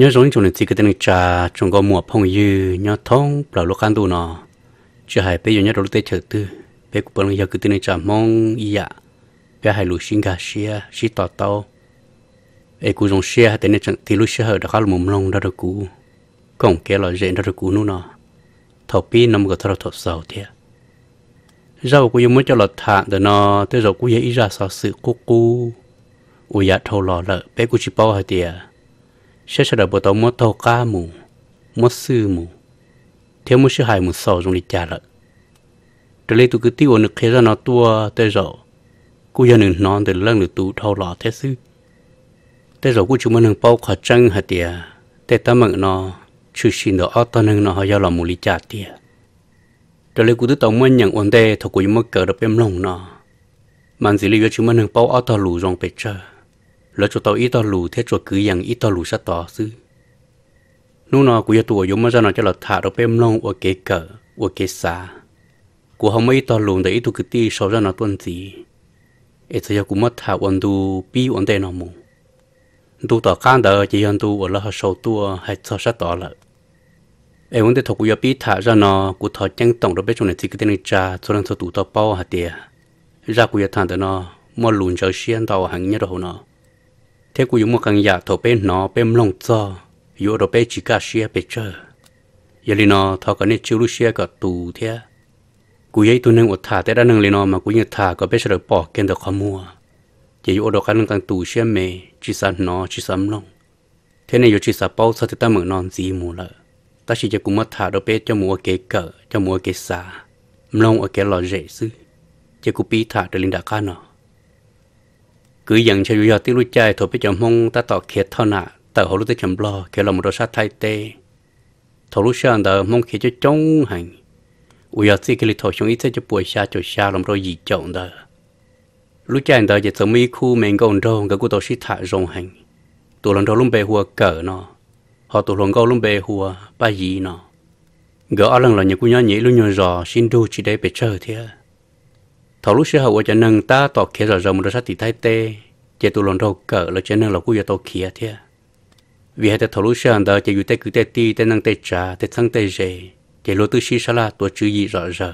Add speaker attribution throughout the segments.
Speaker 1: nhớ giống chúng này chỉ cái tên trà chúng có mua phong dư nhớ thông bảo lúc ăn đồ nó chưa hay bây giờ nhớ đầu tết chợ tư bây giờ bọn giờ cái tên cha mong iya bây hay lúc sinh gà xia xí tao tàu ấy cũng dùng xia tên này thì lúc xia đã khá là mồm lông đó được cũ còn kia là dễ đó được cũ nữa nó thầu pi nằm cái thầu thầu sầu thế rau của giống mới cho lọt thạng để nó tới rồi cũng dễ ra sao sự cú cú ui dạ thầu lọ lợ bây cũng chỉ bao hai tiền sẽ sẽ đợi bộ tàu mất tàu cá mù mất sư mù theo một sự hại một sầu trong lịch trả lợi trở lại tôi cứ tiêu ổn được khi ra nó tua tới rồi cô gia đình nón từ lần được tụ thâu lọ thế sư tới rồi cô chúng mình bao khả chân hạt tiề tới ta mận nó chữ xin đó ở tao nâng nó họ giao là mù lịch trả tiề trở lại cô tự tàu mình nhận ổn tê thầu cô mất cờ được em lòng nó màn chỉ lý do chúng mình bao ở tao lù rong bệt chơi lỡ chỗ tao ít tao lù thế chỗ cứ rằng ít tao lù sát tỏ xứ nu nó của gia tù dùng mà ra nó cho là thả đâu bém lông ở kế cờ ở kế xa của hôm ấy tao lù để ít tụ cứ ti sau ra nó tuân gì ít giờ cũng mất thả ổn tu bi ổn tê nó mù tu tao can đỡ chỉ ổn tu ở lỡ sau tu hay sau sát tỏ lợ em muốn để thọ của gia bi thả ra nó của thọ chân tổng đâu bé chỗ này chỉ cái tên cha cho nên thọ tụ tao bao hạt tiền ra của gia thằng đó nó mua lùn cho xiên tàu hàng nhất đâu nó เทกูอยู่มกังยาทเป็นหนอเป็นลงจออยู่เราเป็นจิกาเชียเปเจอยลีนอทอกันนี่ิลุเชียก็ตูเทียกูยัยตัวนึงอดถ่าแต่ด้านนึงลีนอมากูยังถ่าก็เป็นเฉลปอกเกนเตอขมัวจะอยู่อดกันนึงกังตูเชียเมจิสันหนอจิสัมลงเทนอยู่จิสับเป้าสติตาเหมือนนอนสีมูละตาชิจะกูมาถ่าเราเป็นจมัวเกเกอจมัวเกสามลงอเกลอเจซือจะกูปีถ่าเดลินดาค้านอ cứ dần cho dù tiếng lúc chơi thuộc bây giờ mong ta tỏ khiết thao nạ tờ hồ lúc tới chồng lo kia là một đồ sát thay tê thổ lúc sáng tờ mong khi cho chống hành ui giờ xí cái lịch thổ xuống ít cho buổi xa cho xa làm rồi gì chọn tờ lúc chơi tờ giờ sớm mi khu mình còn rong cái cụ tổ sĩ thả rong hành tụi lần đồ lúc bề hùa cờ nó họ tụi lần câu lúc bề hùa ba dị nó gỡ lần là những cụ nhỏ nhỉ lúc nhỏ rò xin đu chỉ để bề chờ thế thảo lúc xưa hậu cho nâng ta tỏ kia rõ rồi một đôi sát thì thay tê chế tụ lòn đầu cỡ là chế nâng là cú giờ tỏ kia thế vì hai tê thầu lúc xưa anh đó chế dụ tê cứ tê ti tê nâng tê trà tê thăng tê rề chế lô tư xí sa la tổ chữ gì rõ rỡ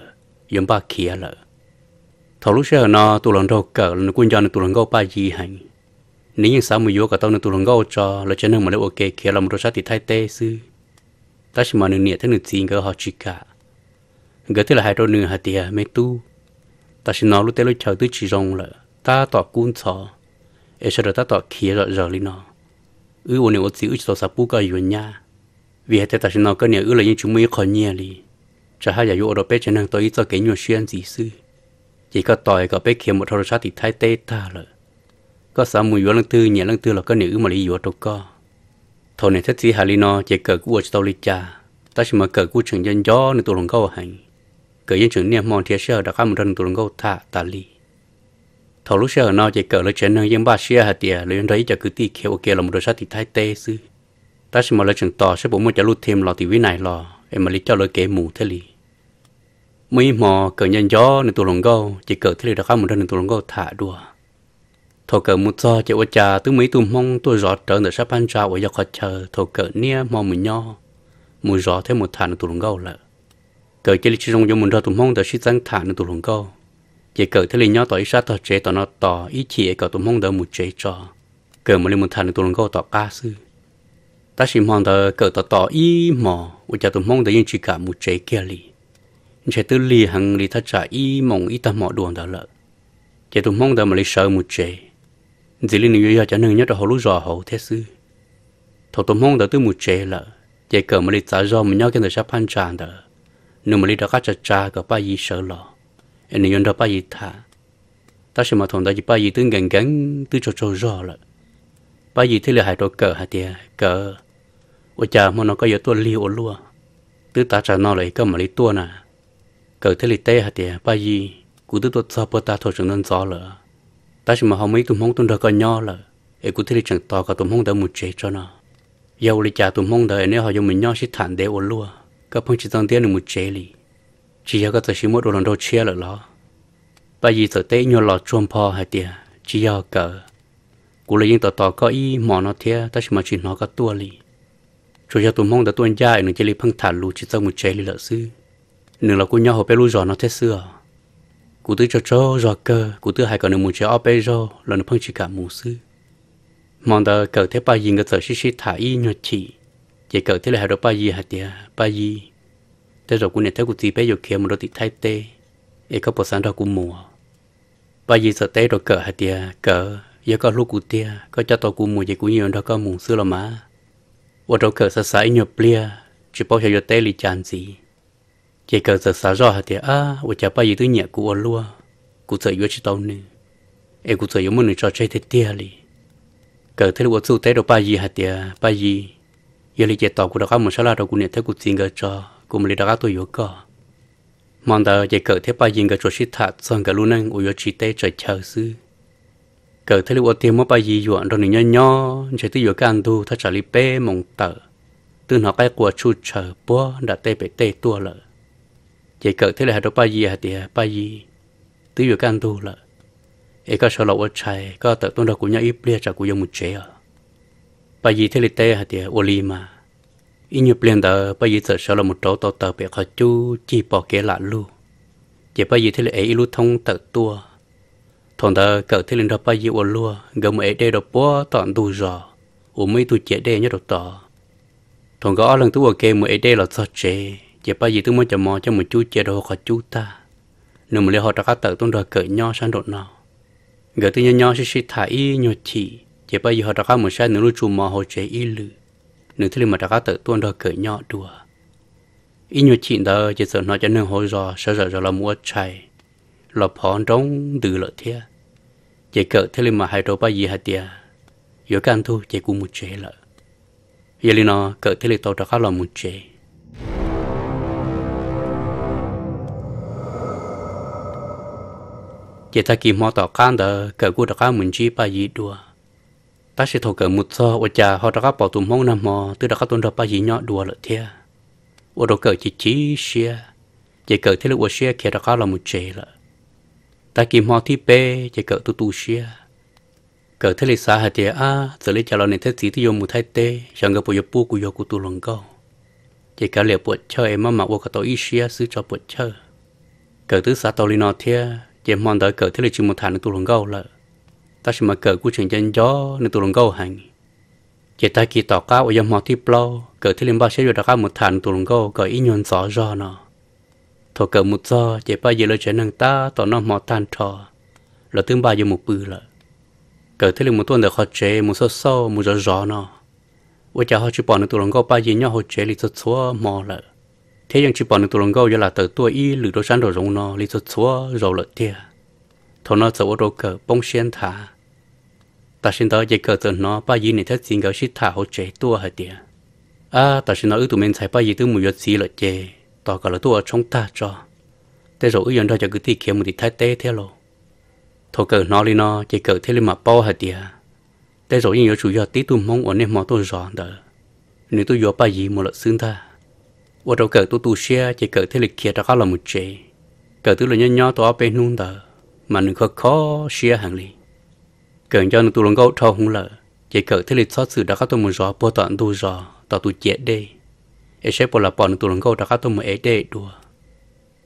Speaker 1: yếm ba kia lợ thầu lúc xưa nó tụ lòn đầu cỡ là quân cho nó tụ lòn gâu ba gì hành nếu những sao mà vô cả tao nó tụ lòn gâu cho là chế nâng mà nó ok kia là một đôi sát thì thay tê sư ta chỉ mà nâng nhẹ thế nửa tiền cơ họ chỉ cả gỡ thế là hai đôi nửa hạt tiền mấy tu ta xin nó lúc tới lúc tới chỉ rong là ta tỏ cún sọ ấy sau ta tỏ kia rồi rồi nó ư ôn này ôn gì ư tỏ sập bút cái chuyện nha vì hết ta xin nó cái này ư là những chúng mới khỏi nhẹ đi chả hay là yêu đồ bé cho nên tôi ít cho cái nhiều xuyên gì sư chỉ có tỏi có bé kia một thâu sát thì thay tê ta rồi có sáu mùi vô lăng tư nhẹ lăng tư là này nữ mà lý vô đâu có thôi này thiết gì hà lý nó chỉ cờ của tao lý cha ta chỉ mà cờ của trường dân gió nên tôi không có hành cỡ yên chuyển niệm mong thiết sơ đã khám rừng tụi ngô thả tà thầu lúc sơ nó chỉ cỡ lấy chuyện năng yên ba sơ hạt tìa lấy lấy cho cứ tì khéo kia là một đôi sát tì thái tê sư ta sẽ mà lấy chuyện tỏ sẽ bố một trả lụt thêm lò tì này lò em lấy cho lấy kế mù thế mấy mò cỡ nhân gió nên tụi ngô chỉ cỡ thế lì đã khám rừng tụi ngô thả đùa thổ cờ một giờ chạy qua trà tứ mấy tùm mong tôi rõ trở nở sắp ăn trà ở dọc họ chờ thổ cờ nia mò mù nho mù rõ thêm một thằng tụi lùng gâu lại cỡ chỉ lịch chỉ dùng cho mình ra tụm hông để suy tăng thả nó tụm hông câu, chỉ cỡ thế là nhỏ tỏ ít sát tỏ chế tỏ nó tỏ ít chỉ cỡ tụm hông để một chế cho cỡ mà lên một thả nó tụm hông câu tỏ ca sư ta chỉ mong để cỡ tỏ tỏ ít mò ủa cho tụm hông để yên chỉ cả một chế kia li chế tư li hàng li thắt trả ít mong ít ta mò đuồng đã lợ chế tụm hông để mà lấy sợ một chế chỉ là nhiều giờ cho nên nhớ cho họ lúc rõ hậu thế sư thọ tụm hông để tư một chế lợ chỉ cỡ mà lấy trả do mình nhau cái thời sắp phan tràn đó nếu mà lý đó các cha cha có bao gì sợ lo anh ấy đó bao gì thà ta sẽ mà thằng đó chỉ bao gì tương gần gần tương cho cho rõ là bao gì thế là hai đồ cờ hai tia cờ ôi cha mà nó có giờ tôi liều luôn tư ta trả nó lại cơ mà lý tua nè cờ thế là té hai tia bao gì cụ tư tôi sao bơ ta thôi chẳng nên rõ là ta chỉ mà họ mấy tụm hông tụm đó có nhau là ấy cụ thế là chẳng to cả tụm hông đó một chế cho nó dầu lý cha tụm hông đó nếu họ dùng mình nhau sẽ thản để ôn luôn ก็พงจิตตอนเตี้ยหนึ่งมุเจลี chỉ có tới xíu một đồ lần đầu chia lỡ lo bây giờ tới tết nhiều lọ chuông pho hay tiệt chỉ có cỡ cú lấy những tờ tờ có ý mỏ nó thế ta chỉ mà chỉ nó có tua lì chủ cho tụi mong đã tuân gia những chỉ lấy phăng thả lù chỉ tao một chế lì lỡ sư nửa là cú nhau hộp lu giò nó thế xưa cú tư cho cho giò cơ cú tư hai còn nửa một chế ở bây giờ là nó phăng chỉ cả mù sư mong đã cỡ thế bao giờ người tờ xí xí thả y nhọt chỉ chỉ cần thế là hạt đó ba gì hạt tiệt ba gì thế rồi cũng nên thấy cũng gì bây giờ kia một đôi tí thay tê ấy có bộ sản đó cũng mùa ba gì sợ tê rồi cỡ hạt tiệt cỡ giờ có lúc cũng tiệt có cho tôi cũng mùa gì cũng nhiều đó có mùa xưa là má và rồi cỡ sợ sai nhiều plia chỉ bao giờ tê lì chán gì chỉ cần sợ sợ rõ hạt tiệt à và chả ba gì thứ nhẹ của luôn, cũng sợ yếu chỉ tao nữa em cũng sợ yếu muốn người cho chơi thế tiệt lì cỡ thế là tôi tê rồi ba gì hạt tiệt ba gì giờ lý chạy tàu của đó một số là đầu của nhà thấy của tiền cái cho cùng lý đó tôi yếu cả mong đợi chạy cỡ thế bao nhiêu cái chỗ xịt thật xong cái luôn anh uyo chỉ tê trời chờ sư cỡ thế lúc tiền mất bao nhiêu yuan rồi nhỏ nhỏ chỉ tự yếu cái anh tu thật trả lý bê mong tờ từ nó cái của chu chờ bố đã tê bị tê tua lợ chạy cỡ thế là hai đó bao nhiêu hai tiền bao nhiêu tự yếu cái anh tu lợ ấy có số lậu ở chạy có tờ tôi đầu của nhớ ít bia trả của dùng một chế à bà giờ thế lịch tê hạt tiền ô li mà ít nhiều liền đó bây giờ sợ là một chỗ tàu tàu bị khó chú chỉ bỏ kế lạ lu chỉ bà giờ thế lịch e ấy lu thông tự tua thằng đó cậu thế lịch đó bà giờ ô lu gầm ấy đây đó bỏ toàn đủ rồi ô mấy tụ chế đây nhớ được tỏ thằng gõ lần tu ở kia mà ấy đây là sao chế chỉ bà giờ tôi mới chờ mò cho một chú chế đồ khó chú ta nếu mà lấy họ đã cắt tự tôi đòi cởi nho sang đột nào gỡ tôi nho nho xí xí thả y nho chỉ chỉ bây giờ họ đã có một sai nữa chung mà mò hồ chế y lử nữ thứ mà đã có tự tuôn rồi cởi nhỏ đùa ít nhiều chuyện đó chỉ sợ nó cho nên hồi rồi sợ sợ rồi là mua chạy là phòn trống từ lợi thia chỉ cỡ thế mà hai đầu bao gì hạt tia yếu can thu chỉ cũng một chế lợi giờ nó cỡ thế là tao đã có là một chế chỉ ta kỳ mò tỏ can đó cỡ cũng đã có một chi bao gì đùa ta sẽ thổ cờ một so ở cha họ đã gặp bảo tụm mong năm mò từ đã có tuần đập ba gì nhọ đùa lợt thia ở đó cờ chỉ chỉ xia, chỉ cờ thế là ở xia kia đã có là một chế lợ ta kìm họ thi bê chỉ cờ tu tu xia, cờ thế là xa hạt thia a giờ lấy cho lo nên thế gì thì dùng một Thái tê chẳng gặp bộ nhập bu của nhập của tu lồng câu chỉ cờ liệu bộ chơi em mà mặc ở cái tàu ít xe xứ cho bộ chơi cờ thứ xa tàu lino thia chỉ mong đợi cờ thế là chỉ một thằng tu lồng câu lợ ta sẽ mở cờ của chuyện chân gió nên tụi lồng câu hành chỉ ta kỳ tỏ cao ở dòng họ tiếp lo cờ thì liên ba sẽ được cao một thàn tụi lồng câu cờ ý nhuận rõ rõ nó thọ cờ một do chỉ ba giờ lời chuyện năng ta tỏ nó mò tan trò là tương ba giờ một bự lợ cờ thì liên một tuần được họ chế một số sâu một rõ rõ nó với cha họ chỉ bỏ nên tụi lồng câu ba giờ nhau họ chế lịch số số mò lợ thế nhưng chỉ bỏ nên tụi lồng câu giờ là từ tuổi y lử đồ sáng đồ rồng nó lịch số số rồi lợ tia thọ nó sợ ô đồ cờ bông xiên thả ta xin đó chỉ cần tận nó ba gì này thất xin gạo xít thả hỗ trợ tua hả tiệt à ta xin đó ưu tụi mình thấy ba gì tụi mùi giật xí lợi chế. tỏ cả là tua trong ta cho thế rồi ư yon đó cho cứ tì kiếm một thì thái tế theo. lo thổ cờ nó đi nó chỉ cần thế lên mà bao hả tiệt thế rồi ư yon chủ yếu tí tụi mong ổn nên mò tôi rõ đó. nếu tôi yếu ba gì một lợi xứng ta ở đâu cờ tôi tu xe chỉ cần thế lịch kia đó là một chế cờ tôi là nhỏ nhỏ tôi ở bên nung đó mà đừng khó khó xe hàng liền cần cho nó tu lông gấu trâu không lợ chỉ cỡ thế lịch xót sự đã các tôi muốn gió, bố tận tu gió, tạo tu chết đi ai sẽ bỏ là bỏ nó tu lông gấu đã các tôi muốn ấy đi đùa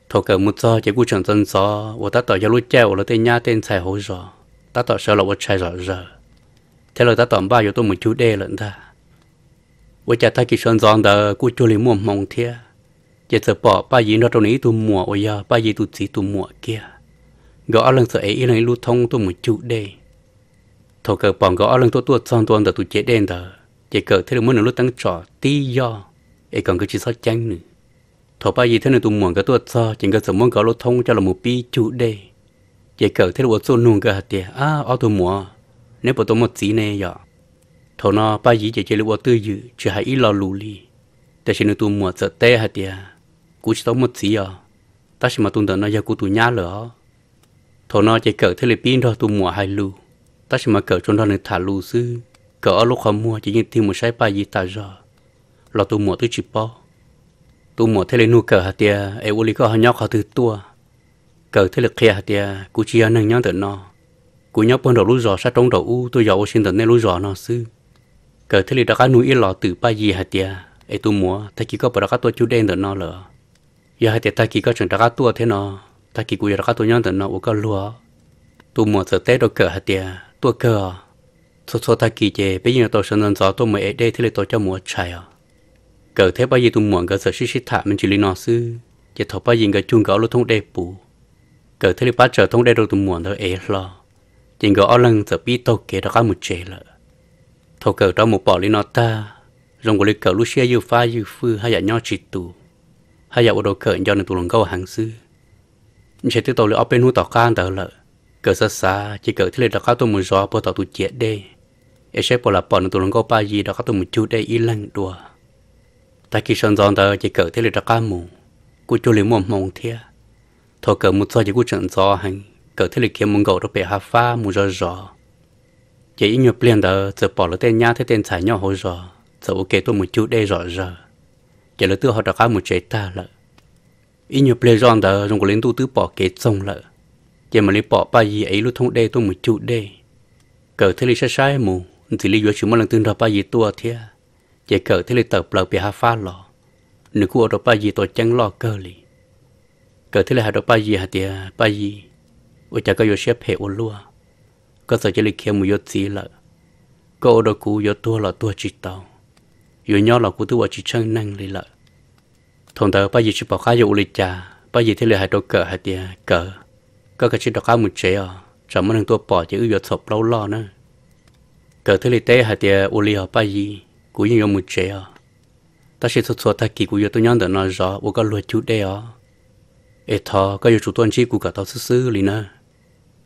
Speaker 1: thổ cỡ một gió chỉ cú chẳng dân gió, và ta tỏ cho lúc treo là tên nhà tên xài hối gió, ta tỏ sợ là bố xài rõ rõ thế là ta tỏ ba cho tôi một chú đê lận ta và cha ta chỉ sơn giòn đờ cú chú lý mua mong thia chỉ sợ bỏ ba gì nó trong này tu mua ôi giờ ba gì tu chỉ tu mua kia gõ lần sợ ấy này lưu thông tôi một chú đê thổ cờ bỏng gõ lần tua tua tròn tuần giờ tụ chế đen giờ chỉ cờ thế được muốn lúc tăng trò tí do ấy còn cứ chỉ sót chăng nữa thổ ba gì thế này tụ muốn cái tua trò chỉ cần sớm muốn có lỗ thông cho là một pi chủ đề chỉ cờ thế được số nung cái hạt tiền à ở tụ mua nếu bỏ tụ một tí này giờ thổ nó ba gì chế chế lúc tư dự chỉ hay ít lo lù li แต่ฉันตัวมัวจะเตะฮะเดียกูจะต้องมุดสีอ่ะแต่ฉันมาตุนเดินน่ะยากูตัวหน้าเหรอทอนอจะเกิดเทเลปีนทอตัวมัวไฮลู ta chỉ mà cỡ trong đó này thả lù sư cỡ ở lúc khó mua chỉ như tiêu một sai bài gì ta rõ là tôi mua tôi chỉ bỏ tôi mua thế là nuôi cỡ hạt tia em uli có nhóc khó thứ tua cỡ thế là kia hạt tia cú chia nâng nhau từ nó cú nhóc bên đầu lúa rõ sát trong đầu u tôi giàu xin tận nên lúa rõ nó sư cỡ thế là đã cá nuôi ít lò từ bài gì hạt tia em tôi mua ta chỉ có bờ cá tôi chú đen từ nó lỡ giờ hạt tia ta chỉ có chuyện đã cá tua thế nó ta chỉ cú giờ cá tôi nhau từ nó u có lúa tôi mua từ tết đâu cỡ hạt tia ตัวเกอสดสตากีเจไปยิงตัวชนันจอตัวเมเอได้ที่เลยตัวเจ้าหมวดช่ยเกิดเทปไปยิงตัวหมวดเกิดเสือชิชิถะมันจุลินอซื้อจะทบไปยิงกับจุงเการูกทงได้ปู เกิดเทลิปัสเจอทงได้โดนตัวหมวดตัวเอรอจิงก็เอาลังจะปีโตเกตก้ามุเจละทเกิดเราหมูปอลินอตารงกุลิเกิดลุเชียยูฟ้ายูฟื้อให้ยาน่อจิตตูให้ยาอุดเกิดย้อนในตัวลงเก้าหางซื้อไม่ใช่ตัวเลยเอาเป็นหูต่อการแต่ละ cỡ xa xa chỉ cỡ thế là đó các tôi muốn gió, bỏ tao tụi chết đây ấy sẽ bỏ là bỏ tụi lòng có ba gì đó các tôi muốn chú đây y lăng đùa ta khi sơn giòn đó chỉ cỡ thế là đó các mù cú chú lấy mồm mồm thia thôi cỡ một giờ chỉ cú trận gió hành cỡ thế là kiếm muốn gầu đó bể hà pha muốn gió gió. chỉ nhiều liền đó giờ bỏ là tên nhá thế tên xài nhau hồi gió giờ ok tôi muốn chú đây rõ rõ chỉ là tự họ đó các muốn chế ta lợ ít nhiều pleasure đó dùng của lên tu tứ bỏ kế sông lợ giờ mà lý bỏ ba gì ấy lúc thông đê tôi một chút đê cờ thế lý sai sai mù thì lấy vừa chúng mà lần tương đó ba gì tua thia giờ cờ thế lý tập lợp bị hạ pha lò nếu cô đó ba gì tôi chẳng lo cờ lý cờ thế lý hạ đó ba gì hạ tia ba gì ôi chả có vô xếp hệ ôn lúa có sợ chỉ lý kia mù vô tí lợ cô đó cú vô tua là tua chỉ tàu vô nhỏ là cú tua chỉ chân năng lý lợ thằng tớ ba gì chỉ bỏ khá vô lịch trà, ba gì thế lý hạ đó cờ hạ tia cờ ก็กระชิดดอกข้ามุนเชียจำมันหนึ่งตัวปอดจะอื้อหยดศพเล่าล่อนะเกิดที่ลิเต้หาเตียอุลีหอปายีกูยังยอมมุนเชียตาชิดสดๆตากีกูยอตัวยันเดินนอนจอวก็รวยจุดได้อ๋อเอทอก็อยู่จุดต้นชีกูกับเขาซื้อๆเลยนะ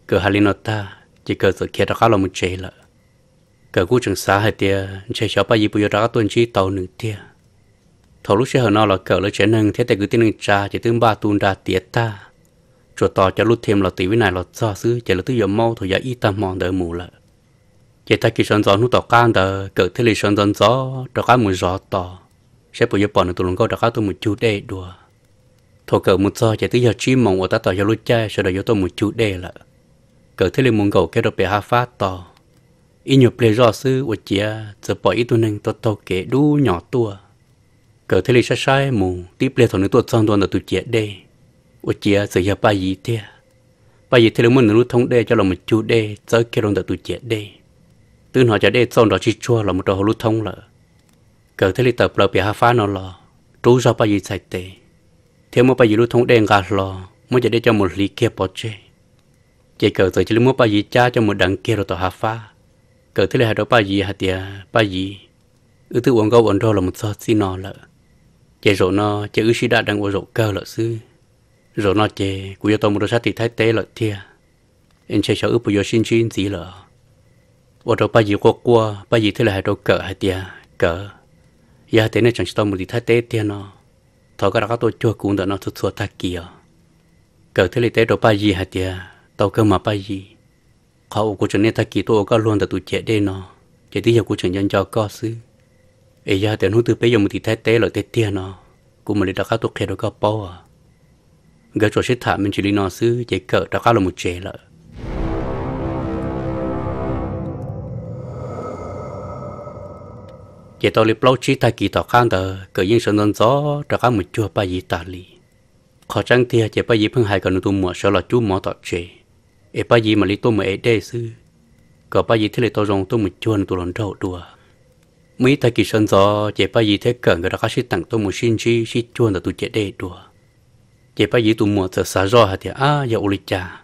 Speaker 1: เกิดฮารินอตาจะเกิดสุดเขียดข้าเรามุนเชียละเกิดกูจังสาหาเตียเชียชอปายีปุยดาต้นชีเตาหนึ่งเตียทอรู้เชื่อหนอเราเกิดเลยเชนึงเทแต่กูตีหนึ่งจ้าจะตึงบ้าตูนดาเตียตา rồi tỏ cho lúc thêm là tỷ với này là xa xứ chỉ là tư giờ mau thôi giờ ít tâm mòn đỡ mù lợ. chỉ ta chỉ sơn gió nút tỏ can đờ cỡ thế lì sơn dân gió đó cá mùi gió tỏ sẽ bây giờ bỏ nó tụi lông câu cá tôi một chút đê đùa thôi cỡ một gió chỉ tư giờ chi mong ở ta tỏ cho lúc cha sẽ đợi cho tôi một chút đê lợ. cỡ thế lì muốn cầu cái đó bị ha phát tỏ ít nhiều plei gió sư ở chia giờ bỏ ít tôi nên tôi tàu kể đu nhỏ tua cỡ thế lì sai sai mù tiếp ple thằng nữa tôi sơn tôi là tôi chết đây ô chia sự giờ ba gì thế ba gì thế là muốn nó thông đê cho là một chú đê giờ cái luôn được tụi chết đê từ họ cho đê xong đó chỉ chua là một trò lưu thông là. cờ thế là tập là bị hạ phá nó lò trú ra ba gì sai tệ. thế mà ba gì lưu thông đê gạt lo, mới cho đê cho một lý kia bỏ chê chỉ cờ tới chỉ muốn ba gì cha cho một đằng kia rồi tao hạ phá cờ thế là hai đó ba gì hạt tiệt ba gì ư tư uống gấu uống rô là một số xin nó là, chỉ rồi nó chỉ ư sĩ đã đang uống rượu cơ là sư rồi nó chê của tôi một đôi sát thì thái tế lợi thia em sẽ sợ ước của xin xin gì lợ và rồi bây giờ qua qua bây giờ thế là hai đồ cỡ hai tia cỡ giờ thế này chẳng tôi một thì thái tế tia nó thọ cái đó tôi chưa cũng đã nó thuộc thuộc ta kia cỡ thế này tế rồi bây giờ hai tia tàu cơ mà bây giờ. họ của chúng nên ta kỳ tôi có luôn là tụi trẻ đây nó chỉ tí giờ cũng chẳng nhận cho có sư ấy giờ tiền hút từ bây giờ một thì thái tế lợi tế tia nó cũng mà đi đặt các tôi khe đồ có bao à gỡ cho chết thả mình chỉ đi nó sư chạy cỡ đó cá là một chế lợi chỉ tao liệp lâu chỉ thay kỳ tao khang tờ cỡ yên sơn dân gió đó cá một chùa ba gì ta lì khó chăng thì chỉ ba gì phương hai còn tụ mùa sợ là chú mỏ tọt chế ê ba gì mà lý tôi mà ê đê sư cỡ ba gì thế là tao rong tôi một chùa tụ lòn đầu đùa mấy thay kỳ sơn gió chỉ ba gì thế cỡ người đó cá sĩ tặng tôi một xin chi xin chùa là tụ chế đê đùa chế ba dĩ tụ mua tờ xả rõ hả thì à giờ uli cha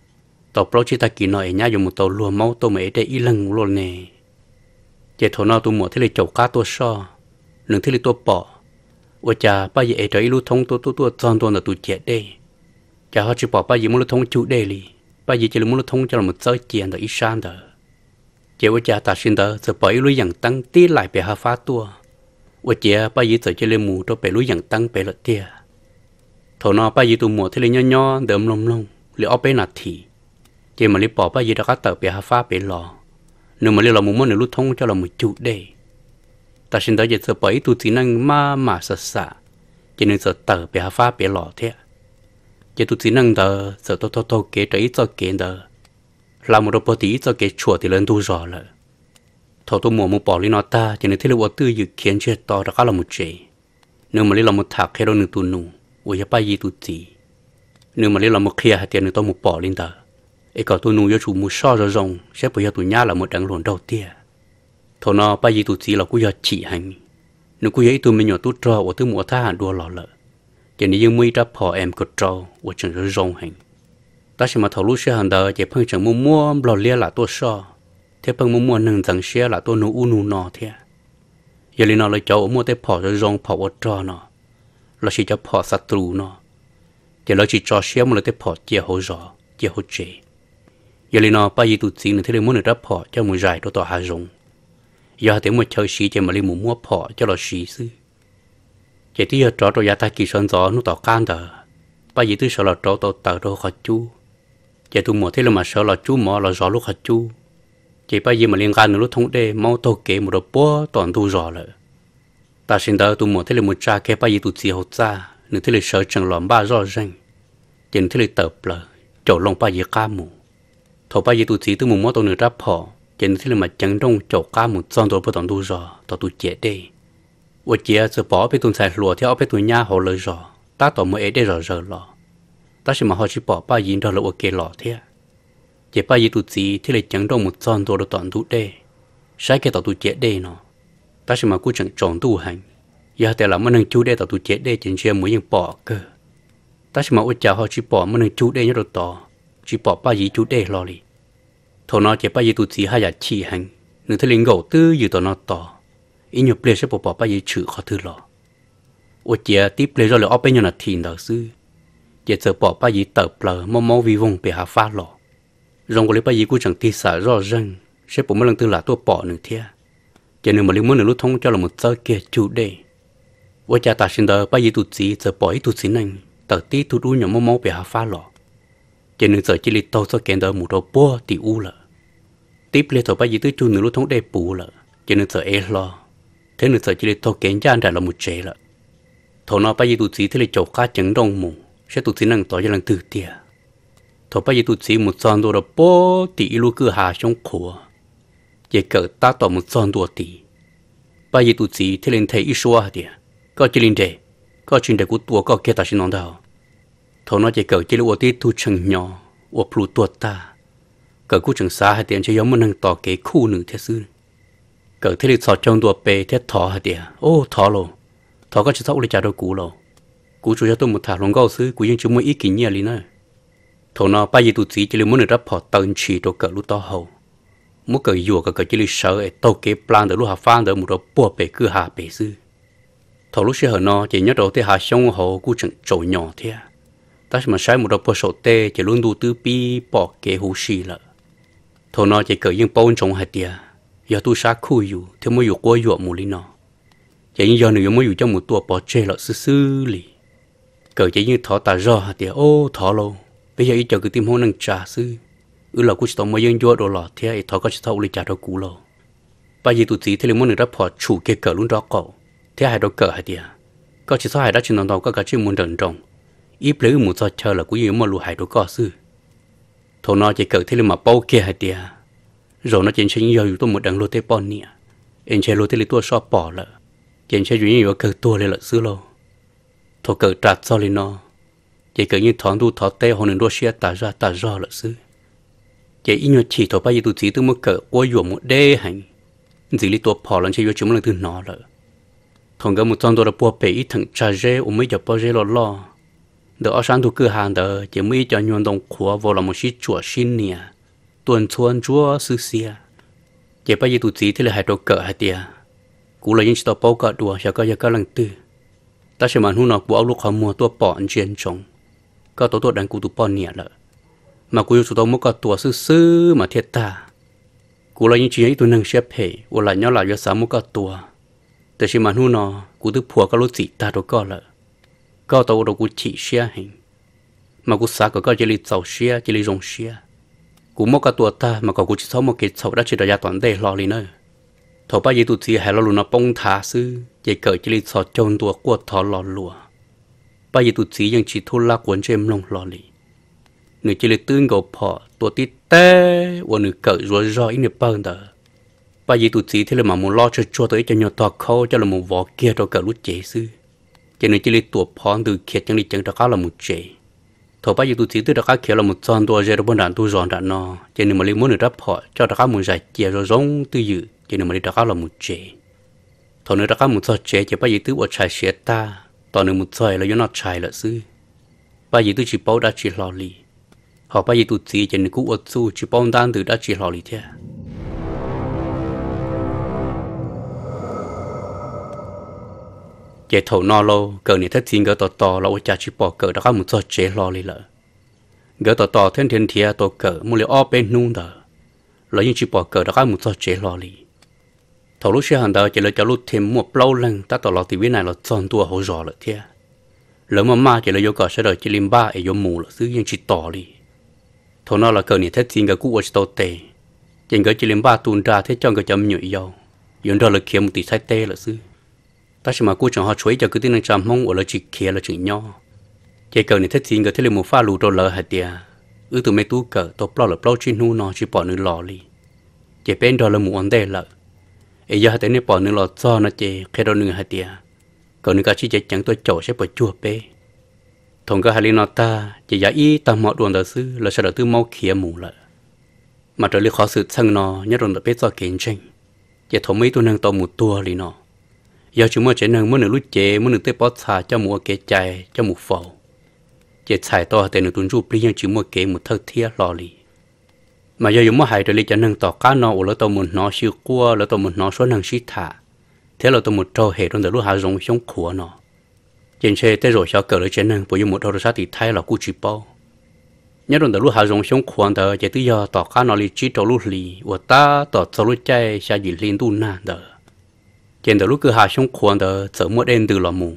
Speaker 1: tàu pro chỉ ta kỳ nói nhá dùng một tàu lùa máu tôm ấy để y lăng luôn nè chế thổ nó tụ mua thế là chậu cá tua so lưng thế là tua bỏ ủa cha ba dĩ ấy trời lưu thông tua tua tua tròn tua là tụ chết đây cha họ chỉ bỏ ba dĩ muốn lưu thông chú đề li ba dĩ chỉ muốn lưu thông cho là một giới chuyện rồi ít sang đó chế ủa cha ta xin đó giờ bỏ y lưu dạng tăng tí lại bề hà phá tua ủa chế ba dĩ giờ chỉ lên mù cho bề lưu dạng tăng bề lợt tia. ถนอไปยีตุหมวที่เลยย่อๆเดิมลมลงหรือเอาไปนัดทีเจมันเลยปอไปยีตะกัเตอเปียฮาฟ้าเปหลอหนึ่งมันเลยเรามุมมันหนึ่งลุทงเจ้าเรามุจุดเด้แต่ฉันตอเย็ดเสปอยตุจีนั่งมามาสะสะเจนึงเสเตอเปียฮาฟ้าเปหลอเทียเจตุจีนั่งเตอเสโตโตโตเกตอีจอเกเตอเรามุรปติีจอเกชัวที่เลนดูจอเลยทอตัวหมวมุปอลินอตาเจนึงที่เรียกวตื้อยึกเขียนเชิดต่อตะกัเรามุเจเนื้อมันเลยเรามุถักให้เราหนึ่งตุนู我也拜一肚子。你们来了么开下点，你到么包领的，一个都农药处么少着种，先不要都伢了么等轮到点。头那拜一肚子了，我要起行。你我也一肚没鸟都着，我都莫他喊多老了。今年因为这跑 em 个着，我真是荣幸。但是嘛，头路是很的，也碰上么么老烈了多少，才碰么么能增些了多努努努那天。夜里那来叫我么得跑着种跑我着呢。เราชิจะพอศัตรูเนาะเดี๋ยวเราชิจอเชียมันเลยจะพอเจียหัวจอเจียหัวเจยาลีนอป้ายีตุจีนที่เรื่องมันเนี่ยรับพอเจ้ามือใหญ่ตัวต่อหาจงยาเต็มหมดเชาชีเจมาลีหมูมั่วพอเจ้าเราชีซื้อเจที่ยาจอตัวยาตากีชอนจอนุต่อการเดอป้ายีตุชอลจอตัวเต่าตัวขอจูเจตุหมดที่เรามาชอลจูหมอเราจอลูกขอจูเจป้ายีมาเลี้ยงการหนูลูกทงเดเมาโตเก๋หมดปัวตอนทูจอเลย ta xin đỡ tụi mò thế là một cha kia ba giờ tụi chị hậu cha nửa thế là sợ chẳng loạn ba rõ ràng tiền thế là tập lờ chỗ lòng ba giờ ca mù thọ ba giờ tụi chị tụi mò mò tụi nửa ra phò tiền thế là mà chẳng trong chỗ ca mù trong tụi bao tụi tụi rõ tụi tụi chết đi ở chia sự bỏ bị tụi xài lùa theo bị tụi nhà họ lời rõ ta tụi mò ấy để rõ rõ lọ ta xin mà họ chỉ bỏ ba giờ đó là ok lọ thế chỉ ba giờ tụi chị thế là chẳng trong một trong tụi tụi tụi đây, sai cái tụi tụi chết đây nó ta sẽ mà cú chẳng chọn tu hành giờ dạ thì là mình đang chú đây tao tu chết đây chính chưa mới những bỏ cơ ta sẽ mà ôi chào họ chỉ bỏ mình đang chú đây nhớ đồ tỏ chỉ bỏ ba gì chú đây lo đi thọ nó chỉ ba gì tu chỉ hai giờ chỉ hành nửa thế linh gấu tư dự tao nó tỏ ít nhiều ple sẽ bỏ bỏ ba gì chữ khó thứ lo ôi chè tiếp ple rồi là ở bên nhà là thiền đạo sư chè giờ bỏ ba gì tờ plờ mau mau vi vong bị hạ phá lo rong của lấy ba gì cú chẳng tí sợ rõ ràng sẽ bỏ mình lần tư là tôi bỏ nửa thiên cho nên mà liên muốn nữa lúc thông cho là một sơ kia chủ đề vợ cha ta sinh đời ba giờ tụt gì giờ bỏ tụt gì này tờ tí tụt u nhóm mau bị hạ phá lọ cho nên giờ chỉ lấy tàu sơ kẹn đời một đồ bùa thì u lợ tiếp lấy tàu ba giờ tới chu nửa lúc thông đẹp bù lợ cho nên giờ e lo thế nên giờ chỉ lấy tàu kẹn gian ra là một chế lợ thọ nọ ba giờ tụt gì thế là chỗ cá chấn đông mù sẽ tụt gì năng tỏ cho lần từ tiệt thọ ba giờ tụt gì một son đồ đồ bùa thì ilu cứ hạ trong khổ 也可达到们战斗的。把一肚子天天提一说的，搞这领的，搞军的古多搞给他是弄到，头脑也可这里我的土城鸟，我不如多大，可古城啥还点就要么能到给苦呢，他是。cỡ thế lịch sọ trong đùa bề thế thọ hả tía ô thọ lô thọ có chỉ sọ ule trả đồ cũ lô cũ chủ cho tôi một thả lòng gạo xứ cũ nhưng chúng mới ít kinh nghiệm lý nữa thọ nó ba gì tụt gì chỉ là muốn được đáp họ chỉ đồ cỡ lũ to hầu mỗi cái dùa cái cái chỉ sợ tàu kế plan được lúc hạ phan được một đồ bùa bể cứ hạ bể dư thầu lúc xưa hở nó chỉ nhớ đầu thế hạ xong hồ cú chẳng chỗ nhỏ thế à. ta mà sai một đồ bùa sổ tê chỉ luôn đủ tư pi bỏ kế hú xì lợ thầu nó chỉ cởi những bông trống hạt tia giờ tu sa khu dù thế mới dù qua dù mù lý nó chỉ giờ này mới dù cho một tua bỏ chê lợ sư sư lì cờ chỉ như thọ ta rò hạt tia ô thọ lâu bây giờ ý chờ cứ tìm hôn năng trả sư ừ là cũng chỉ tao mới yên vô đồ lò, thế ấy thọ có chỉ tao uli chả đồ cũ lò. bây giờ tụi tí thế là muốn được phò chủ kia cờ luôn đó cậu thế hai đồ cờ hai tiền có chỉ tao hai đã chuyện nào có cả chuyện muốn đần trong ít lấy một sao chờ là cũng yêu mà lù hai đồ có sư thọ nó chỉ cờ thế là mà bao kia hai tiền rồi nó chỉ chơi nhiều tụi một đằng lô tê bọn nia. anh chơi lô tê là tụi so bỏ lợ chỉ chơi chuyện nhiều cờ tụi lên lợ sư lo thọ cờ trạt sau lên nó chỉ cờ như thằng tụi thọ tê hồn đua xe tà ra tà ra lợ sư chế ít nhiều chỉ thôi bây giờ tôi chỉ tôi mới cỡ ôi dùm một đê hành dì lý tôi bỏ lần chơi vô chúng lần thứ nó rồi thằng cái một trong tôi đã bỏ bể ít thằng cha rể ôm mấy cho bỏ rể lo lo đỡ ở sáng tôi cứ hàng đỡ chỉ mới cho nhuận đồng khóa vào là một chiếc chùa xin nè tuần xuân chúa sư xia chỉ bây giờ tôi chỉ thì là hai đồ cỡ hai tia cú là những chiếc tàu bao cỡ đùa sẽ có giờ có lần tư ta sẽ mà hú nó của ông lúc họ mua tôi bỏ anh chiến chồng có tổ tôi đang cú tôi bỏ nè lợi mà cô chủ động mua cả tuổi sư sư mà thiệt ta cô là những chuyện ấy tôi nâng xếp hệ cô là nhau là do sáng mua cả tuổi แต่ชิมันหูนอกูตึผัวก็รู้สิตาตัวก็เลยก็ตัวเรากูฉีเชียหิงมากูสาก็ก็จะรีเจ้าเชียจะรีรงเชียกูมอกตัวตามาก็กูจะเท่ามอกเกศได้ชิดยาตอนเดรอเลยเนอะทบ้ายีตุสีให้เราลุนปงทาซื้อจะเกิดจะรีสอดจนตัวกวดทอหลอลัวป้ายีตุสียังฉีทุลักวนเชมลงหลอเลย nửa chỉ là tương gò phò tổ tít té và nửa cỡ rồi rồi nửa bơm đó và gì tụt gì thế là mà muốn lo cho cho tới cho nhau to khâu cho là một vỏ kia cho cỡ lúc chế sư cho nên chỉ là tổ phò từ kia chẳng đi chẳng đó là một chế thọ bây giờ tụt gì từ đó kia là một tròn tua rồi bọn đàn tu giòn đàn nó cho nên mà lấy muốn nửa đắp phò cho đó muốn giải chia rồi giống từ dự cho nên mà lấy đó là một chế thọ nửa đó một trò chế cho bây giờ tụt ở chạy xe ta tọ nửa một trời là do nó chạy là sư bây giờ tụt chỉ bảo đã chỉ lo lì เขาไปยึดตุ้ดสีจนกูอดสู้ชิปองตันถือดัชชีหลอลิเทียเจ้าทน้าโลเกิดในี่ยทัที่เกิดต่อต่อเราจะชิปองเกิดแล้วก็มุ่งเจาะเจาะลิเลยเกิดต่อต่อเทียนเทียนเทียตัวเกิดมุ่งเลี้ยอเป็นนุ่งเดอเรายิ่งชิปองเกิดแล้วก็มุ่งเจาะเจาะลิทั้งลูกเยีันเดาเจ้เราจะลุ้นเทียมัวเปล่าเลยตัดต่อเราตีวินัยเราจอนตัวหัวจอเลยเทียแล้วมาม่าเจ้เราโยกเสด็จิลิมบ้าเอโยมูเลยซื้อยังชิต่อลี thổ nó là cờ này thế xin cái cú ở chỗ tệ chẳng cái chỉ lên ba tuần ra thế trong cái chấm nhụy yếu, yên đó là kiếm một tỷ sai tê là sư ta sẽ mà cú chẳng họ chuối cho cứ tin năng chăm mong ở là chỉ kia là chỉ nho chỉ cờ này thế xin cái thế lên một pha lù rồi lỡ hạt tiề ư tụi mấy tú cờ to plau là plau chuyên nu nó chỉ bỏ nửa lò li chỉ bên đó là một vấn đề là ấy giờ hạt này bỏ nửa lò cho nó chỉ khi đó nửa hạt tiề còn nửa cái chỉ chẳng tôi chỗ sẽ bỏ chua bê ทงก็ฮาลินอตาจะยาอีตามหมอดวนเดอซื้อเราวฉลาดตื้อเมาเขียหมูละ มาเจอเลยขอสืบสังนอยัดรนตะเป็ดจอเก่งเชงจะถมไม่ตัวนึงต่อหมูตัวลีนอยาชิมว่าเจนึงเมื่อหนึ่งลุเจเมื่อหนึ่งเต้ปอดชาเจ้าหมูเกใจเจ้าหมูเฝ้าเจ็ดสายต่อแต่หนึ่งตุนจูปลียังชิมว่าเกหมูเท่าเทียรอลีมายอยู่มหายตัวลิจะนังต่อก้านอแล้วตอวมุนนอชิวกัวแล้วตอวมุนนอส่วนนังชิถาเท่าเราตอวมุนโตเหตุตรงเดือดรู้หารงชงขัวนอ trên xe tới rồi sau cờ lấy trên nâng bởi một đôi sát thì thay là cú chỉ bao nhớ rằng lúc hà dùng xuống khoan tờ chỉ tự do tỏ cá nó li chỉ trâu lúc li và ta tỏ trâu lúc chạy sẽ gì liên tu na tờ trên tờ lúc cứ hà xuống khoan tờ chở mua đen từ lò mù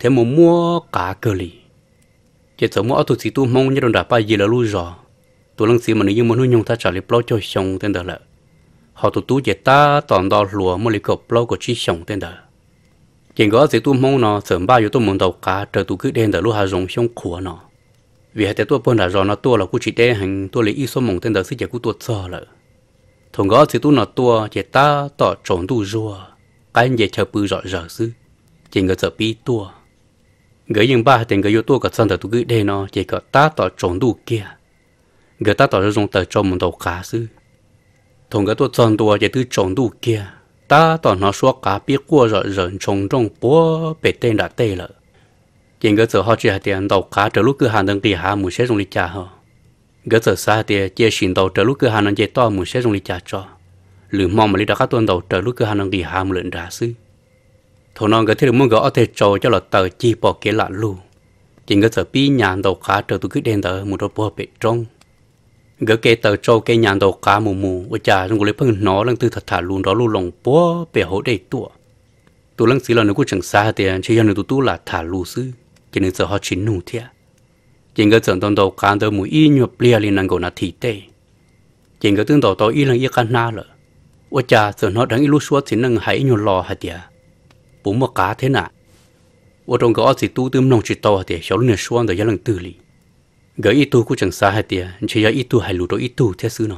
Speaker 1: thế một mua cả cờ li chỉ chở mua ở tụi tu mong nhớ rằng đã bao giờ là lúc rồi tôi lăng xí mà nếu như muốn nuôi nhung ta trả lời bao cho xong tên đó lợ họ tụt tu chỉ ta tỏ đo lùa mua lấy cọc bao của chỉ xong tên đó chỉ có sự tu mong nó sớm bao nhiêu tu muốn đầu cả trở tu cứ đen từ lúc hà rồng xong khổ nó vì hai cái tu bôn đã rồi nó tu là cú chỉ đen hành tu lấy ít số mong tên đó sẽ chỉ cú tu sợ lợ thường cái sự tu nó tu chỉ ta tỏ trốn tu rùa cái gì chờ bự rõ rõ sư chỉ có sợ bị tu người những ba tiền người vô tu cả sân từ tu cứ đen nó chỉ có ta tỏ trốn tu kia người ta tỏ ra dùng tờ trốn muốn đầu cả sư thường cái tu trốn tu chỉ tư trốn tu kia ta tỏ nó số cá biết qua rồi rừng trồng trong bố bể tên đã tê lợ chính cái giờ họ chỉ hạt tiền đầu cá trở lúc cứ hàng đơn kỳ hà mùi sẽ dùng lý trả họ cái giờ xa tiền chia xin đầu trở lúc cứ hàng đơn chế to mùi sẽ dùng lý trả cho lử mong mà lý đã các tuần đầu trở lúc cứ hàng đơn kỳ hà mùi lợn ra sư thổ non cái thứ muốn gõ thể trầu cho là tờ chi bỏ kế lạ lu chính cái giờ pi nhà đầu cá trở tụ cứ đen tờ mùi đó bố bể trong gỡ cái tờ cho cái nhà đầu cá mù mù và chả trong cái phần nó lăng tư thật thả luôn đó luôn lòng bó bể hổ đầy tụa tụ lăng xí là nó cũng chẳng xa tiền chỉ cho nó tụ tụ là thả lù sư chỉ nên giờ họ chín nụ thiệt chỉ cái trận đầu cá đầu mù y nhụp lia lên năng cổ nó thịt tê chỉ cái tương đầu tàu y lăng y can na lợ và chả sợ nó đang y lúc suốt chỉ năng hãy nhụp lò hả tiệt bố mà cá thế nà và trong cái ớt thì tu tôm nông chỉ tàu hả tiệt cháu nó suôn rồi giờ lăng tư lì gỡ ít tu cũng chẳng xa hay tiệt chỉ giờ ít tu hay lụt ít tu thế xứ nó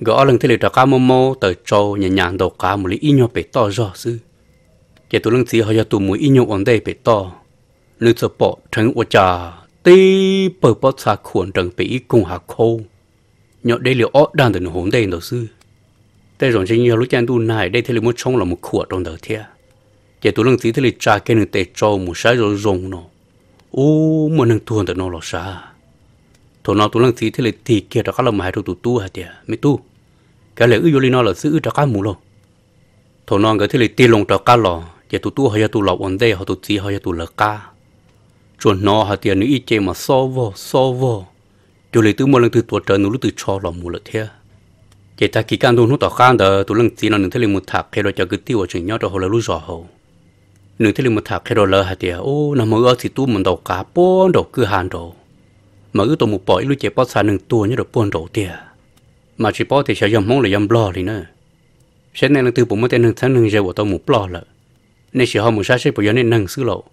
Speaker 1: gỡ lần thế lệ trà cá mô mô tới châu nhà nhà đầu cá một lý ít nhau bể to rõ xứ chỉ tu lần xí họ giờ tu mũi ít nhau ổn đây bể to lưng sợ bỏ tránh ô cha tê bờ bờ xa khuẩn trần bể cùng hạ khô nhọ đây liệu ót đang từ hồn đây nó xứ thế rồi chính nhiều lúc chân tu này đây thế lệ muốn trông là một khuẩn trong đời thiệt chỉ tu lần xí thế lệ cha cái nửa tê châu một sai rồi rồng nó ô một nâng tuôn từ nó là sao ถนอตัวลังสีที่เลยตีเกียร์ตะขารมหายทุกตู้หฮะเดียไม่ตู้ก็เลยอือยลีนอหลือซื้อตะขาหมูหรอถนอก็ที่เลยตีลงตะขาหล่อจะตู้ตู้หายตู้หลอกอันเดียหายตู้จีหายตู้หลักกาชวนนอหฮะเดียนี่อีเจมาโซอวโซอวอจเลยตัวมาลังตือตัวเจอหนูรู้ตัวชอหล่อหมูละเทียจะตะกี้การดูหนูตะขาเดอตัวลังสีนั่นหนึ่งที่เลยมุดถักเขครดจะกึศที่ว่าชิงยอดจะหัวเลุ่ยจ่อหูหนึ่งที่เลยมุดถักเขครดเลยฮะเดียโอ้หน้ามือเอาสิตู้มันตะขาปอนดอกคือหันดอก mà ước tôi một bỏ lúc chế bỏ xa nâng tua như được buồn rổ tia mà chỉ bỏ thì sẽ dòng mong là dòng lo thì nữa sẽ nên là từ bụng mới tên nâng sáng nâng giờ của tôi một lo là nên chỉ họ một sát sẽ bỏ giờ nên nâng xứ lộ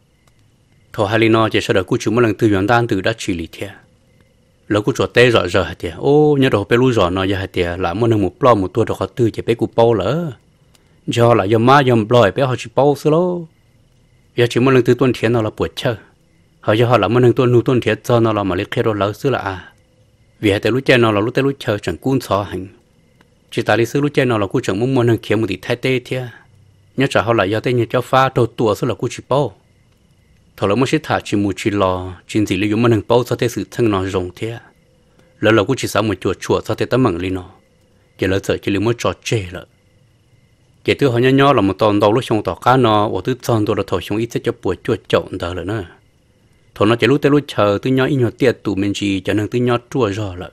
Speaker 1: thọ hai lino chỉ sợ được cú chủ một lần từ dọn tan từ đã chỉ lý thiệt lỡ cú chuột tê rồi rồi thiệt ô nhớ đồ bé lui rồi nó giờ thiệt là một nâng một lo một tua đồ họ tư chỉ bé cú bao lỡ giờ là dòng ma dòng lo bé họ chỉ bao xứ lộ giờ chỉ một lần từ tuần thiên nó là buổi chơi họ cho họ là mình tuân nu tuân thiệt cho nó là mà lấy khi đó lỡ xứ là à vì hai tại lúc chơi nó là lúc tới lúc chơi chẳng cuốn xó hành chỉ ta lý xứ lúc chơi nó là cũng chẳng muốn muốn hàng kiếm một tí thái tê thia nhớ trả họ lại do tên nhà cho pha đầu tủa xứ là cú chỉ bao thầu lỡ mới sẽ thả chỉ mù chỉ lò chỉ gì lấy dùng mình hàng bao cho thế sự thân nó rồng thia lỡ là cú chỉ sáu một chuột chuột cho thế tấm mảng lý nó giờ lỡ sợ chỉ lấy mới trò chơi lỡ giờ tôi họ nhỏ nhỏ là một tòn đầu lúc xong tỏ cá nó và tôi tòn tôi là thầu xong ít sẽ cho buổi chuột chậu đó rồi nữa thổ nó chỉ lúc tới lúc chờ tôi nhớ ít nhớ tiệt tụ mình chỉ cho nên tôi nhớ chua rồi là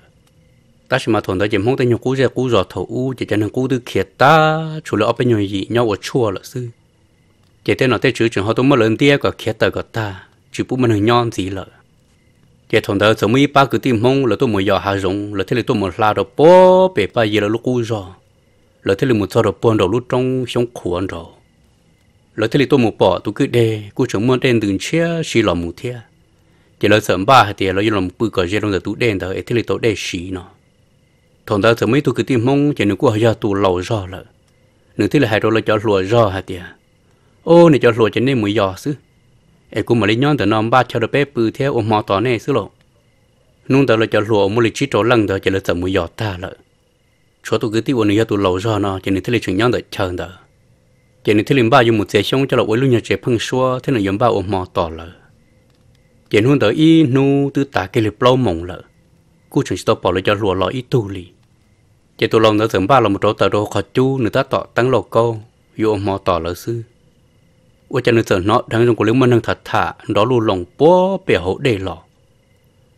Speaker 1: ta xem mà thổ đó chỉ mong tôi nhớ cú ra cú rồi thổ u chỉ cho nên cú tôi khiết ta chủ là ở bên nhớ gì nhớ ở chua là sư chỉ thế nó tới chữ trường họ tôi mới lớn tiếc có khiết tờ có ta chỉ bút mình nhon gì là chỉ thổ đó sớm như ba cứ tìm mong là tôi mới dò hà rộng là thế là tôi mới la được bó bể ba gì là lúc cú rồi là thế là một thọ được bón đầu lúc trong sống khổ rồi là thế là tôi một bỏ tôi cứ đề cú chẳng muốn đến đường chia xì lò mù thiệt thì lo sớm ba thì lo dùng bự cỡ trên lo giờ tủ đen đó thì lấy tổ đen xì nó thằng đó sớm mấy tụ cứ tim mông chỉ nếu qua giờ tụ lẩu rõ là nếu thế là hai đôi là cho lùa rõ hả tiề. ô này cho lùa cho nên mới giò xứ Ai cũng mà lấy nhon từ nằm ba cho được bé bự theo ôm mò tỏ này xứ lộ nung ta là cho lùa mua lịch chỉ trổ lăng đó chỉ là sớm mới giò ta là chỗ tụ cái tim ôn giờ tụ lẩu rõ nó chỉ nếu thế là chuyện nhon đó chờ thở. chỉ nếu thế là ba dùng một xe xong cho là ôi lúc nhà trẻ phăng xua thế là dùng ba ôm mò tỏ là tiền hôn tới y nu tư tả cái lịp lâu mộng lợ cú chuẩn tôi bỏ lại cho lùa lọ y tu lì chỉ tôi lòng nó tưởng ba là một chỗ tờ đồ khó chu người ta tỏ tăng lộ câu dù mò tỏ lỡ sư ủa cho nên tưởng nó đang dùng của lính mà nâng thật thả đó lù lòng bó bẻ hậu đề lọ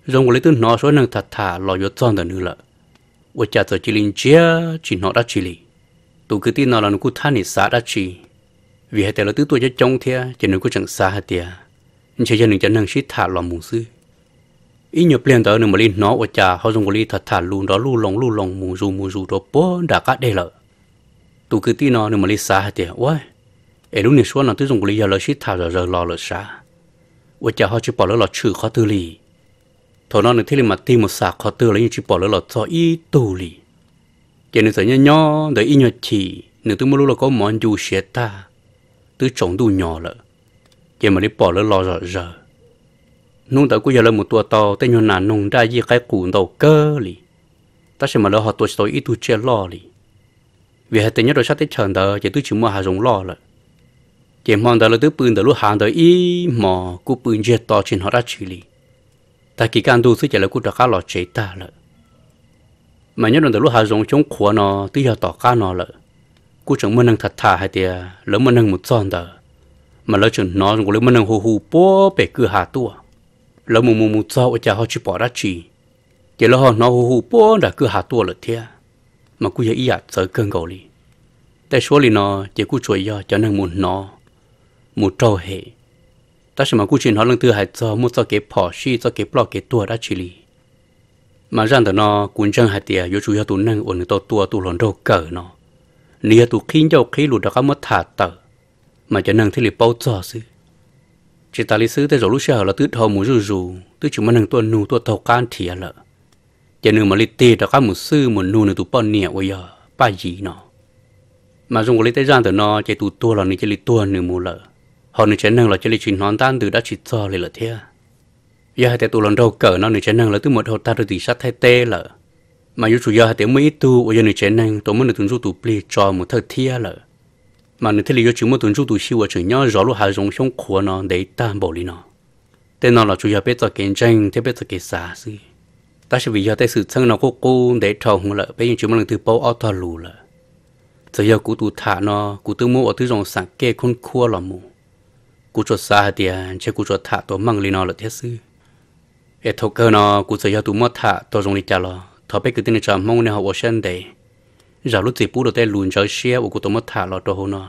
Speaker 1: dùng của lính tư nó số nâng thật thả lọ vô tròn tờ nữ lợ ủa cha tờ chỉ linh chia chỉ nó đã chỉ lì tôi cứ tin nó là nó cứ than thì xã đã chỉ vì hệ tờ là tư tôi cho trông thia chỉ nó cứ chẳng xa hết tiệt chỉ cho nên chân năng ship thả lòng mù sư ý nhập plei tới nên mà lên nó ở cha họ dùng cái thật thả luôn đó lu lòng lu lòng mù dù mù dù đó bố đã cắt để lợ tụ cứ tí nó nên mà lên xa thì ôi ấy lúc này xuống là tôi dùng cái giờ là ship thả giờ giờ lò lợ xa ở cha họ chỉ bỏ lỡ lọ trừ khó tư lì thôi nó nên thế mà tìm một sạc khó tư lấy chỉ bỏ lỡ lọ cho ý tu lì cho nên thấy nhó để ý nhọ chỉ nên tôi muốn lúc là có món dù xe ta tôi trồng đủ nhỏ lợ giờ mà đi bỏ lỡ lo rồi giờ nung tới cũng giờ là một tua to tên nhau nà nung ra gì cái củ đầu cơ lì ta sẽ mà lỡ họ tuổi tôi ít tuổi chơi lo lì vì hết tên nhau rồi sát tới chờ đợi chỉ tôi chỉ mua hà dùng lo rồi chỉ mong đợi là tôi bưng đợi lúc hàng đợi ít mò cũng bưng chết to trên họ đã xử lý ta kỳ can tu thứ chỉ là cũng đã khá lọ chế ta rồi mà nhớ đợi lúc hà dùng chống khóa nó tôi giờ tỏ cá nó rồi cũng chẳng muốn năng thật thà hay tiề lỡ muốn năng một giòn đợi มันเลจนน้อนกูเลยมันหูหูป้อไปกือหาตัวแล้วมูมูมูเจ้าจะเขาชิบอรัชีเจ้าหนนอหูหูป้อต่กือหาตัวเลยเทียมันกูยังอียาเสือเกินเกาหลีแต่ช่วงลีเนาะเจ้ากูช่วยย่อจะนั่งมูน้อมูเจ้าเหตแต่สมัยกูชินหอลังเธอหายเจ้ามูเจ้าเก็บพอชีเจ้าเก็บปลอกเก็บตัวรัชีลีมาจังแต่เนาะกุญแจหายเตียอยู่ช่วยตัวนั่งอุ่นตัวตัวตัวหลอนโรคเกินนะเนื้อตัวขี้เจ้าขี้หลุดดอกก็มัดถาเตอ mà cho nên thấy lì bao giờ chứ, chỉ ta lý sư tới rồi lúc sau là tứ thầu muốn rù rù tứ chúng mình nàng tuân nu tuần thầu can thìa à là, cho nên mà lì tì đó các một sư một nu nữa tụ bao nè ôi giờ à, ba gì nó mà dùng cái lý tới gian từ nó chạy tụ tua là nên chỉ lì tua nửa mù lợ họ nửa chén nàng là chỉ lì chuyện hoàn tan từ đã chỉ cho lì là thế giờ hai thì tụ lần đầu cỡ nó nửa chén nàng là tứ một hồ ta rồi thì sát thay tê là, mà dù chủ giờ hai tiếng mấy tu bây giờ nửa chén nàng tụ mới được tuần rú tụ pli cho một thơ thia là mà nên thấy lý do chúng một tuần trước tôi xíu chỉ nhau, rõ lúc hai dòng xong khóa nó để ta bỏ đi nó thế nào là chủ yếu biết là cạnh tranh thế biết là cái xã gì ta sẽ vì giờ cái sự thân nó cô cô để trồng là bây giờ chúng mình từ bao auto lù là giờ giờ cụ tụ thả nó cụ tự mua ở thứ dòng sản kê khôn khua là mù cụ cho xa tiền chứ cụ cho thả tổ măng lên nó là thế sư ở thầu cơ nó cụ giờ giờ tụ mua thả tổ dòng đi trả lo thọ biết cứ tin là mong này học ở sân đấy giờ lúc gì bù đồ tê lùn cho xe của cô tôi mất thả lọ đồ hồ nó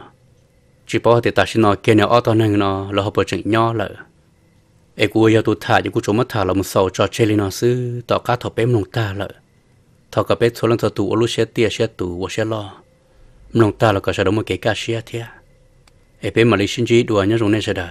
Speaker 1: chỉ bảo thì ta xin nó kia nhau ở tao này nọ là họ bởi chỉnh nhau lợ ai cô giờ tôi thả những cô chỗ mất thả là một sầu cho chơi lên nó sư tao cá thọ bém lòng ta lợ thọ cả bé số lần thọ tụ ở lúc xe tia xe tụ ở xe lọ lòng ta là cả sẽ đóng một cái ca xe thia ai bé mà lấy xin chỉ đùa nhớ dùng nên sẽ đỡ